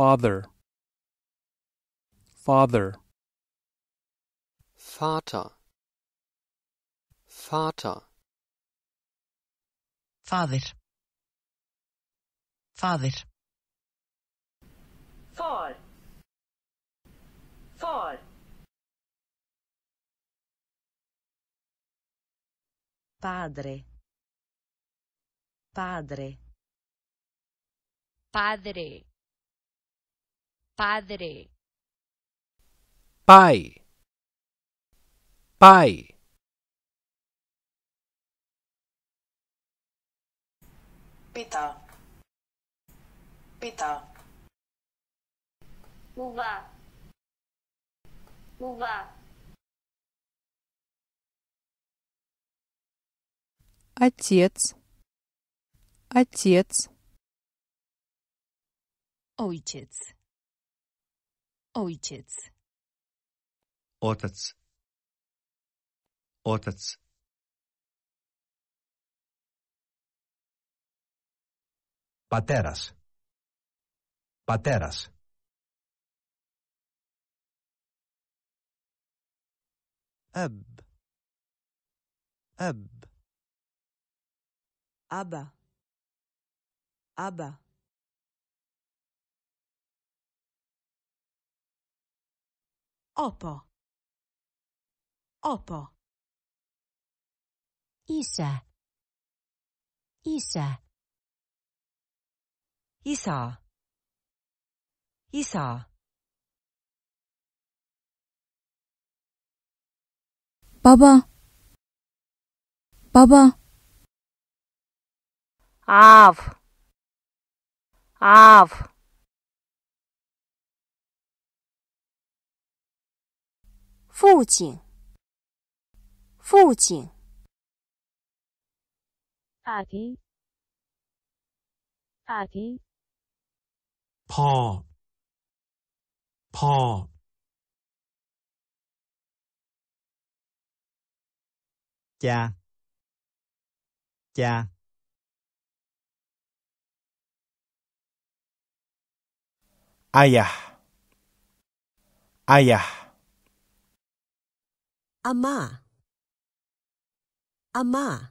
Father Father Vater Vater Father Father Far Far Padre Padre Padre Padre. Pai. Pai. Пита. Пита. Лува. Лува. Отец. Отец. Ojciec. Ojciec. Otec. Otec. Pateras. Pateras. Ab. Ab. Aba. Aba. Opo. Opo. isa, isa, isa, isa, Baba. Baba. Av. Av. 父亲，父亲，阿迪，阿迪，爸，爸，家，家。阿呀，阿呀。ama ama